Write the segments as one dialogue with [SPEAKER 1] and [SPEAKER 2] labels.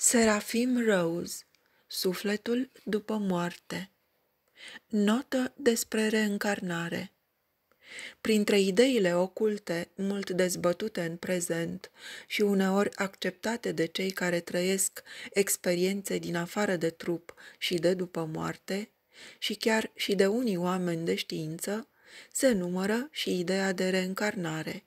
[SPEAKER 1] Serafim Rose Sufletul după moarte Notă despre reîncarnare Printre ideile oculte, mult dezbătute în prezent și uneori acceptate de cei care trăiesc experiențe din afară de trup și de după moarte, și chiar și de unii oameni de știință, se numără și ideea de reîncarnare,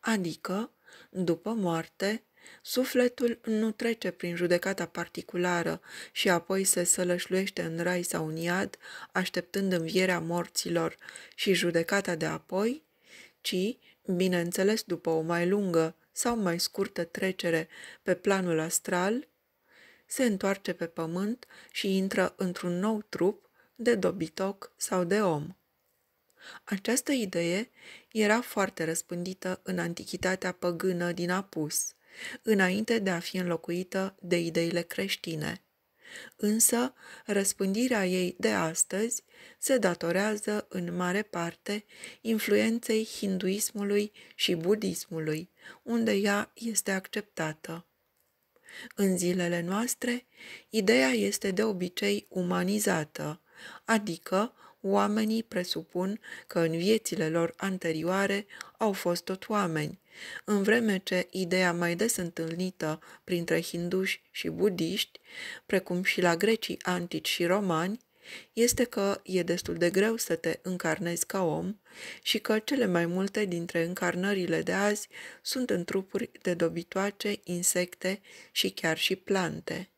[SPEAKER 1] adică, după moarte, Sufletul nu trece prin judecata particulară și apoi se sălășluiește în rai sau în iad, așteptând învierea morților și judecata de apoi, ci, bineînțeles după o mai lungă sau mai scurtă trecere pe planul astral, se întoarce pe pământ și intră într-un nou trup de dobitoc sau de om. Această idee era foarte răspândită în antichitatea păgână din apus înainte de a fi înlocuită de ideile creștine. Însă, răspândirea ei de astăzi se datorează în mare parte influenței hinduismului și budismului, unde ea este acceptată. În zilele noastre, ideea este de obicei umanizată, adică oamenii presupun că în viețile lor anterioare au fost tot oameni, în vreme ce ideea mai des întâlnită printre hinduși și budiști, precum și la grecii antici și romani, este că e destul de greu să te încarnezi ca om și că cele mai multe dintre încarnările de azi sunt în trupuri de dobitoace, insecte și chiar și plante.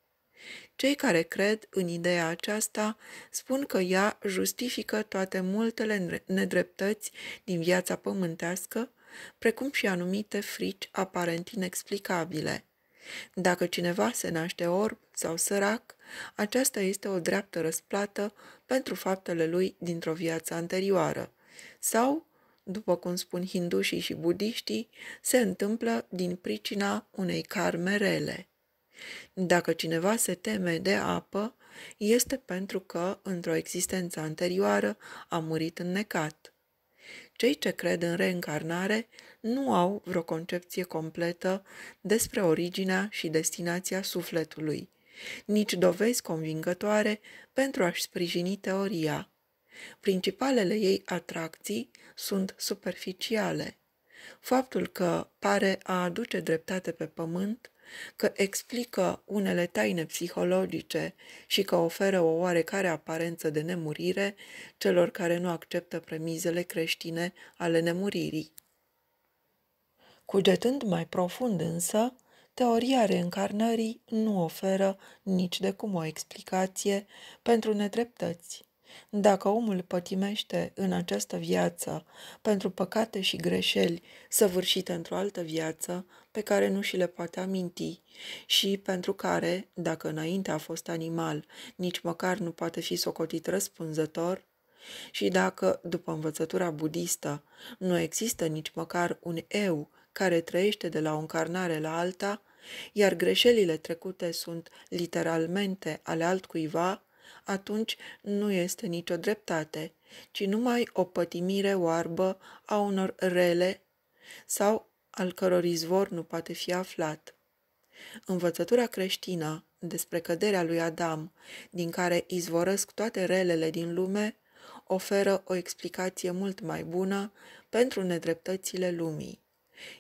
[SPEAKER 1] Cei care cred în ideea aceasta spun că ea justifică toate multele nedreptăți din viața pământească precum și anumite frici aparent inexplicabile. Dacă cineva se naște orb sau sărac, aceasta este o dreaptă răsplată pentru faptele lui dintr-o viață anterioară. Sau, după cum spun hindușii și budiștii, se întâmplă din pricina unei karme rele. Dacă cineva se teme de apă, este pentru că, într-o existență anterioară, a murit necat. Cei ce cred în reîncarnare nu au vreo concepție completă despre originea și destinația sufletului, nici dovezi convingătoare pentru a-și sprijini teoria. Principalele ei atracții sunt superficiale. Faptul că pare a aduce dreptate pe pământ că explică unele taine psihologice și că oferă o oarecare aparență de nemurire celor care nu acceptă premizele creștine ale nemuririi. Cugetând mai profund însă, teoria reîncarnării nu oferă nici de cum o explicație pentru nedreptăți dacă omul pătimește în această viață pentru păcate și greșeli săvârșite într-o altă viață pe care nu și le poate aminti și pentru care, dacă înainte a fost animal, nici măcar nu poate fi socotit răspunzător, și dacă, după învățătura budistă, nu există nici măcar un eu care trăiește de la o încarnare la alta, iar greșelile trecute sunt literalmente ale altcuiva, atunci nu este nicio dreptate, ci numai o pătimire oarbă a unor rele sau al căror izvor nu poate fi aflat. Învățătura creștină despre căderea lui Adam, din care izvorăsc toate relele din lume, oferă o explicație mult mai bună pentru nedreptățile lumii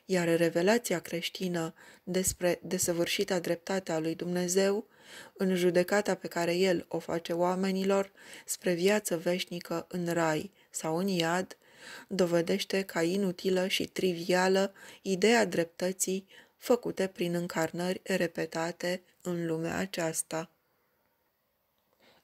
[SPEAKER 1] iar revelația creștină despre desăvârșita dreptate a lui Dumnezeu, în judecata pe care El o face oamenilor spre viață veșnică în rai sau în iad, dovedește ca inutilă și trivială ideea dreptății făcute prin încarnări repetate în lumea aceasta.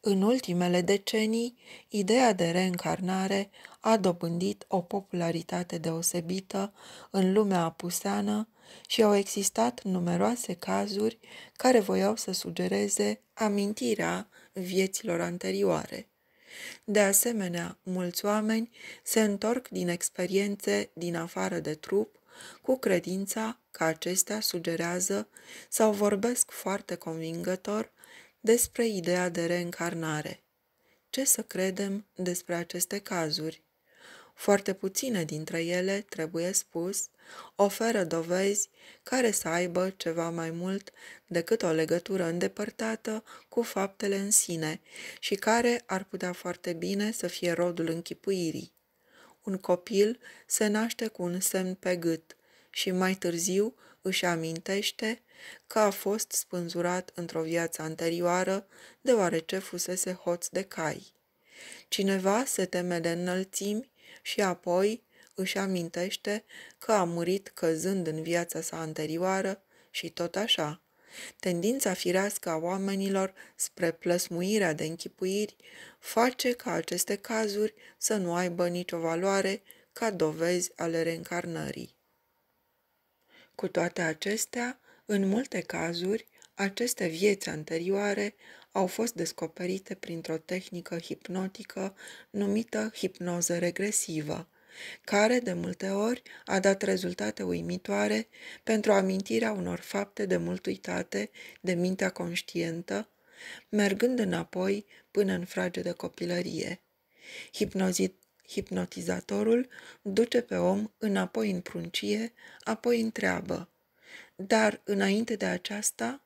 [SPEAKER 1] În ultimele decenii, ideea de reîncarnare a dobândit o popularitate deosebită în lumea apuseană și au existat numeroase cazuri care voiau să sugereze amintirea vieților anterioare. De asemenea, mulți oameni se întorc din experiențe din afară de trup cu credința că acestea sugerează sau vorbesc foarte convingător despre ideea de reîncarnare. Ce să credem despre aceste cazuri? Foarte puține dintre ele, trebuie spus, oferă dovezi care să aibă ceva mai mult decât o legătură îndepărtată cu faptele în sine și care ar putea foarte bine să fie rodul închipuirii. Un copil se naște cu un semn pe gât și mai târziu își amintește că a fost spânzurat într-o viață anterioară, deoarece fusese hoț de cai. Cineva se teme de înălțimi și apoi își amintește că a murit căzând în viața sa anterioară și tot așa. Tendința firească a oamenilor spre plăsmuirea de închipuiri face ca aceste cazuri să nu aibă nicio valoare ca dovezi ale reîncarnării. Cu toate acestea, în multe cazuri, aceste vieți anterioare au fost descoperite printr-o tehnică hipnotică numită hipnoză regresivă, care de multe ori a dat rezultate uimitoare pentru amintirea unor fapte de mult uitate de mintea conștientă, mergând înapoi până în frage de copilărie. Hipnozit Hipnotizatorul duce pe om înapoi în pruncie, apoi întreabă. Dar înainte de aceasta,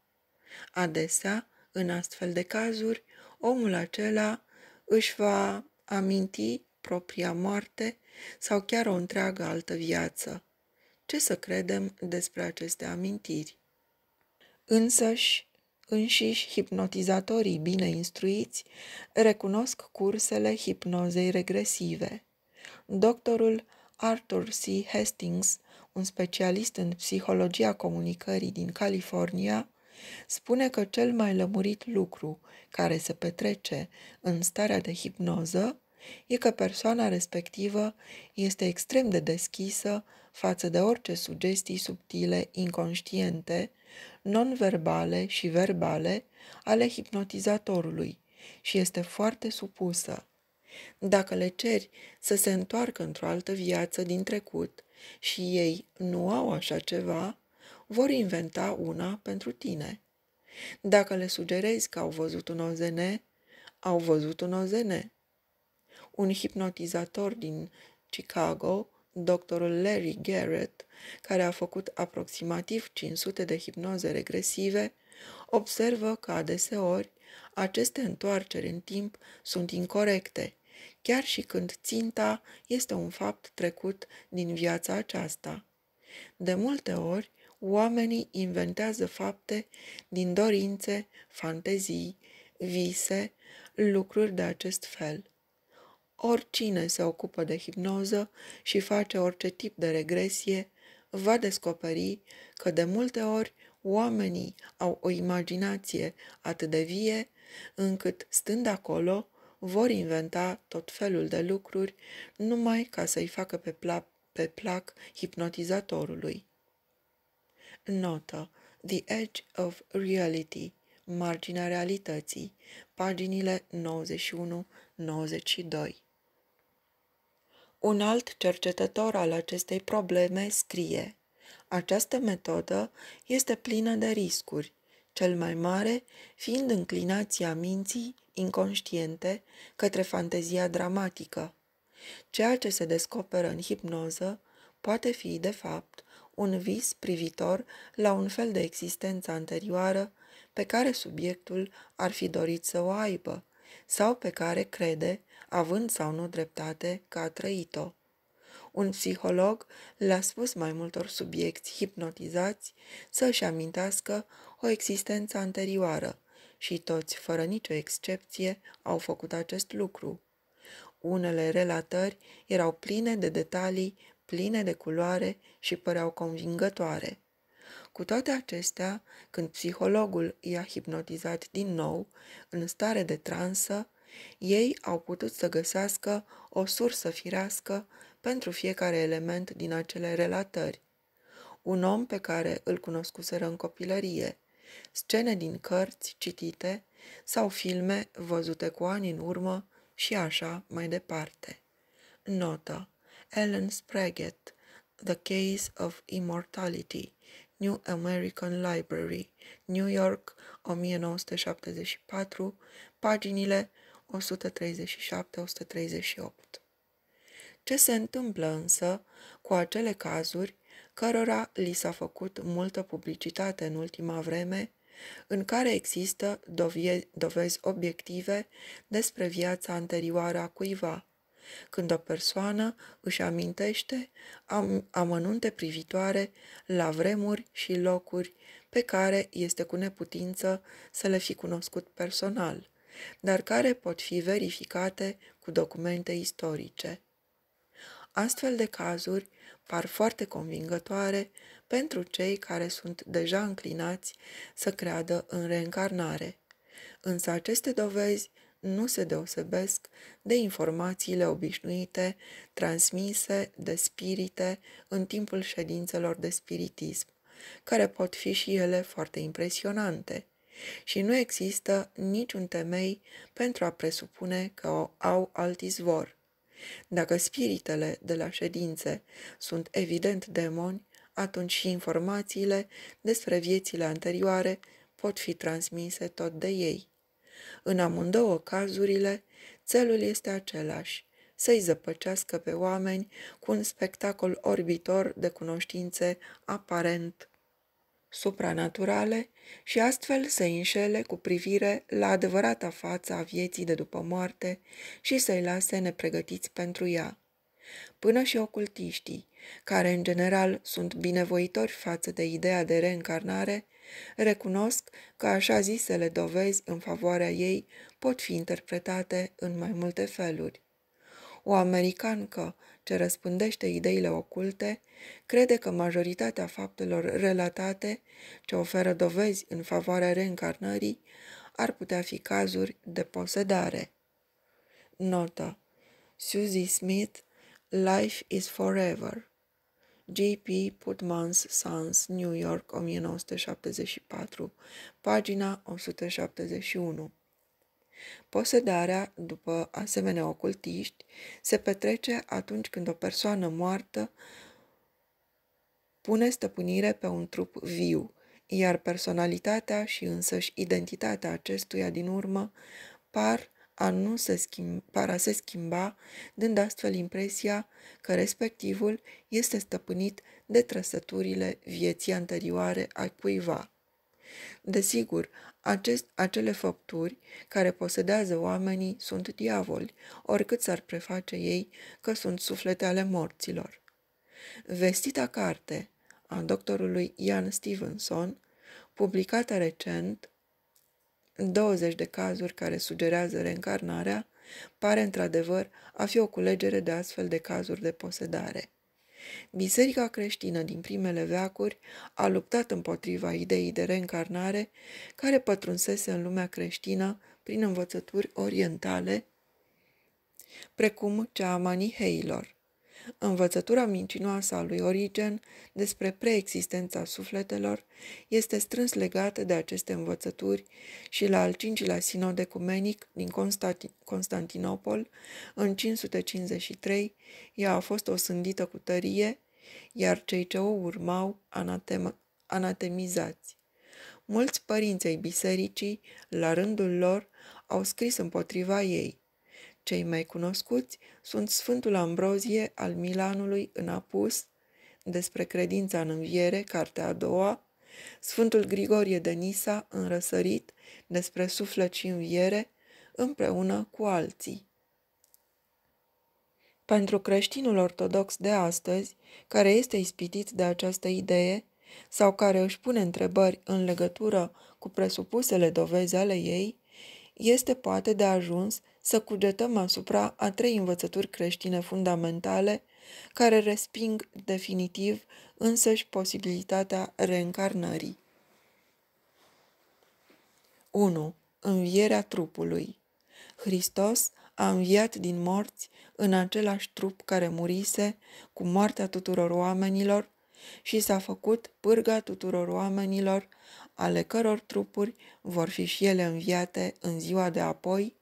[SPEAKER 1] adesea, în astfel de cazuri, omul acela își va aminti propria moarte sau chiar o întreagă altă viață. Ce să credem despre aceste amintiri? Însăși, Înșiși hipnotizatorii bine instruiți recunosc cursele hipnozei regresive. Doctorul Arthur C. Hastings, un specialist în psihologia comunicării din California, spune că cel mai lămurit lucru care se petrece în starea de hipnoză e că persoana respectivă este extrem de deschisă față de orice sugestii subtile inconștiente non-verbale și verbale ale hipnotizatorului și este foarte supusă. Dacă le ceri să se întoarcă într-o altă viață din trecut și ei nu au așa ceva, vor inventa una pentru tine. Dacă le sugerezi că au văzut un OZN, au văzut un OZN. Un hipnotizator din Chicago doctorul Larry Garrett, care a făcut aproximativ 500 de hipnoze regresive, observă că adeseori aceste întoarceri în timp sunt incorrecte, chiar și când ținta este un fapt trecut din viața aceasta. De multe ori, oamenii inventează fapte din dorințe, fantezii, vise, lucruri de acest fel. Oricine se ocupă de hipnoză și face orice tip de regresie va descoperi că de multe ori oamenii au o imaginație atât de vie încât, stând acolo, vor inventa tot felul de lucruri numai ca să-i facă pe, pla- pe plac hipnotizatorului. Notă. The Edge of Reality. Marginea realității. Paginile 91-92. Un alt cercetător al acestei probleme scrie Această metodă este plină de riscuri, cel mai mare fiind înclinația minții inconștiente către fantezia dramatică. Ceea ce se descoperă în hipnoză poate fi, de fapt, un vis privitor la un fel de existență anterioară pe care subiectul ar fi dorit să o aibă, sau pe care crede, având sau nu dreptate, că a trăit-o. Un psiholog le-a spus mai multor subiecti hipnotizați să-și amintească o existență anterioară și toți, fără nicio excepție, au făcut acest lucru. Unele relatări erau pline de detalii, pline de culoare și păreau convingătoare. Cu toate acestea, când psihologul i-a hipnotizat din nou, în stare de transă, ei au putut să găsească o sursă firească pentru fiecare element din acele relatări. Un om pe care îl cunoscuseră în copilărie, scene din cărți citite sau filme văzute cu ani în urmă și așa mai departe. Notă Ellen Spraggett The Case of Immortality New American Library, New York, 1974, paginile 137-138. Ce se întâmplă însă cu acele cazuri cărora li s-a făcut multă publicitate în ultima vreme, în care există dovezi obiective despre viața anterioară a cuiva, când o persoană își amintește am, amănunte privitoare la vremuri și locuri pe care este cu neputință să le fi cunoscut personal, dar care pot fi verificate cu documente istorice. Astfel de cazuri par foarte convingătoare pentru cei care sunt deja înclinați să creadă în reîncarnare. Însă aceste dovezi nu se deosebesc de informațiile obișnuite transmise de spirite în timpul ședințelor de spiritism, care pot fi și ele foarte impresionante și nu există niciun temei pentru a presupune că o au alt izvor. Dacă spiritele de la ședințe sunt evident demoni, atunci și informațiile despre viețile anterioare pot fi transmise tot de ei. În amândouă cazurile, țelul este același, să-i zăpăcească pe oameni cu un spectacol orbitor de cunoștințe aparent supranaturale și astfel să înșele cu privire la adevărata față a vieții de după moarte și să-i lase nepregătiți pentru ea. Până și ocultiștii, care în general sunt binevoitori față de ideea de reîncarnare, recunosc că așa zisele dovezi în favoarea ei pot fi interpretate în mai multe feluri. O americancă ce răspândește ideile oculte crede că majoritatea faptelor relatate ce oferă dovezi în favoarea reîncarnării ar putea fi cazuri de posedare. Notă. Susie Smith, Life is Forever, J.P. Putman's Sons, New York, 1974, pagina 171. Posedarea, după asemenea ocultiști, se petrece atunci când o persoană moartă pune stăpânire pe un trup viu, iar personalitatea și însăși identitatea acestuia din urmă par a nu se schimba, a se schimba, dând astfel impresia că respectivul este stăpânit de trăsăturile vieții anterioare a cuiva. Desigur, acest, acele făpturi care posedează oamenii sunt diavoli, oricât s-ar preface ei că sunt suflete ale morților. Vestita carte a doctorului Ian Stevenson, publicată recent, 20 de cazuri care sugerează reîncarnarea, pare într-adevăr a fi o culegere de astfel de cazuri de posedare. Biserica creștină din primele veacuri a luptat împotriva ideii de reîncarnare care pătrunsese în lumea creștină prin învățături orientale, precum cea a maniheilor, Învățătura mincinoasă a lui Origen despre preexistența sufletelor este strâns legată de aceste învățături și la al cincilea sinod ecumenic din Constantinopol, în 553, ea a fost osândită cu tărie, iar cei ce o urmau anatema, anatemizați. Mulți părinți ai bisericii, la rândul lor, au scris împotriva ei, cei mai cunoscuți sunt Sfântul Ambrozie al Milanului în Apus, despre credința în înviere, cartea a doua, Sfântul Grigorie de Nisa în Răsărit, despre suflet și înviere, împreună cu alții. Pentru creștinul ortodox de astăzi, care este ispitit de această idee sau care își pune întrebări în legătură cu presupusele dovezi ale ei, este poate de ajuns să cugetăm asupra a trei învățături creștine fundamentale care resping definitiv însăși posibilitatea reîncarnării. 1. Învierea trupului Hristos a înviat din morți în același trup care murise cu moartea tuturor oamenilor și s-a făcut pârga tuturor oamenilor, ale căror trupuri vor fi și ele înviate în ziua de apoi,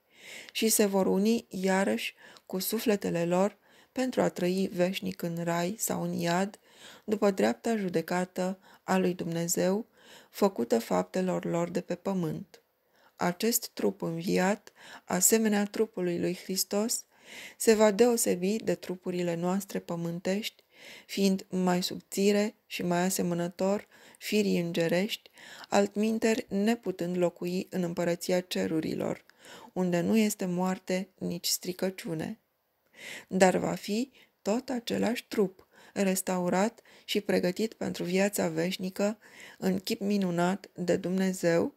[SPEAKER 1] și se vor uni iarăși cu sufletele lor pentru a trăi veșnic în rai sau în iad, după dreapta judecată a lui Dumnezeu, făcută faptelor lor de pe pământ. Acest trup înviat, asemenea trupului lui Hristos, se va deosebi de trupurile noastre pământești, fiind mai subțire și mai asemănător firii îngerești, altminteri neputând locui în împărăția cerurilor, unde nu este moarte nici stricăciune. Dar va fi tot același trup, restaurat și pregătit pentru viața veșnică în chip minunat de Dumnezeu,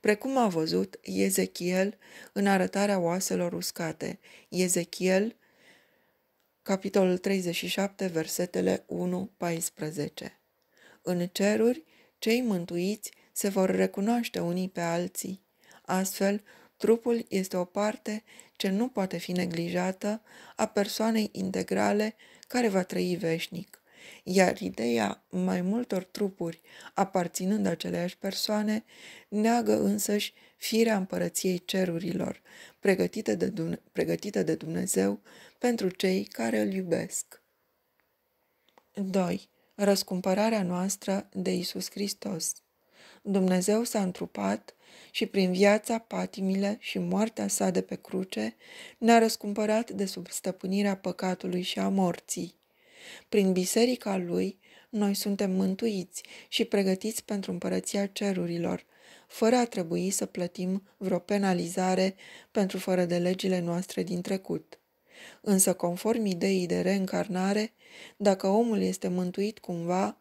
[SPEAKER 1] precum a văzut Ezechiel în arătarea oaselor uscate. Ezechiel, capitolul 37, versetele 1-14. În ceruri, cei mântuiți se vor recunoaște unii pe alții. Astfel, Trupul este o parte ce nu poate fi neglijată a persoanei integrale care va trăi veșnic, iar ideea mai multor trupuri aparținând aceleași persoane neagă însăși firea împărăției cerurilor, pregătită de, Dun pregătită de Dumnezeu pentru cei care îl iubesc. 2. Răscumpărarea noastră de Isus Hristos Dumnezeu s-a întrupat și prin viața, patimile și moartea sa de pe cruce ne-a răscumpărat de sub stăpânirea păcatului și a morții. Prin biserica lui, noi suntem mântuiți și pregătiți pentru împărăția cerurilor, fără a trebui să plătim vreo penalizare pentru fără de legile noastre din trecut. Însă, conform ideii de reîncarnare, dacă omul este mântuit cumva,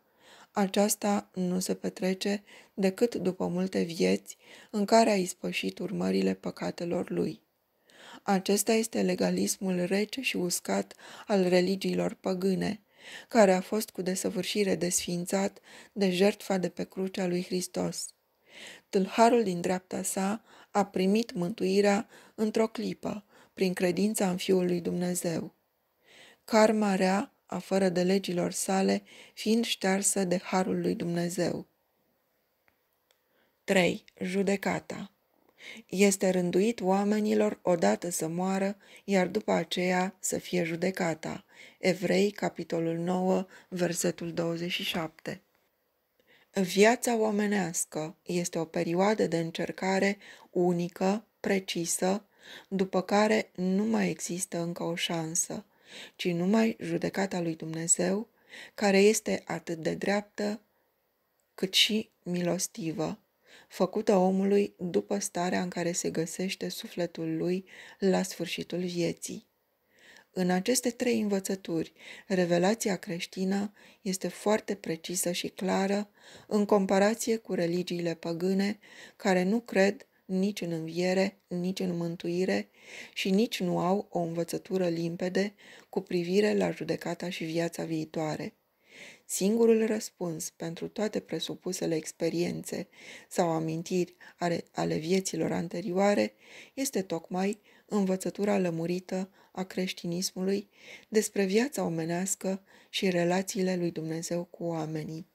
[SPEAKER 1] aceasta nu se petrece decât după multe vieți în care a ispășit urmările păcatelor lui. Acesta este legalismul rece și uscat al religiilor păgâne, care a fost cu desăvârșire desfințat de jertfa de pe crucea lui Hristos. Tâlharul din dreapta sa a primit mântuirea într-o clipă, prin credința în Fiul lui Dumnezeu. Karma rea afară de legilor sale, fiind ștearsă de harul lui Dumnezeu. 3. Judecata Este rânduit oamenilor odată să moară, iar după aceea să fie judecata. Evrei, capitolul 9, versetul 27 Viața omenească este o perioadă de încercare unică, precisă, după care nu mai există încă o șansă ci numai judecata lui Dumnezeu, care este atât de dreaptă cât și milostivă, făcută omului după starea în care se găsește sufletul lui la sfârșitul vieții. În aceste trei învățături, revelația creștină este foarte precisă și clară în comparație cu religiile păgâne care nu cred nici în înviere, nici în mântuire și nici nu au o învățătură limpede cu privire la judecata și viața viitoare. Singurul răspuns pentru toate presupusele experiențe sau amintiri ale, ale vieților anterioare este tocmai învățătura lămurită a creștinismului despre viața omenească și relațiile lui Dumnezeu cu oamenii.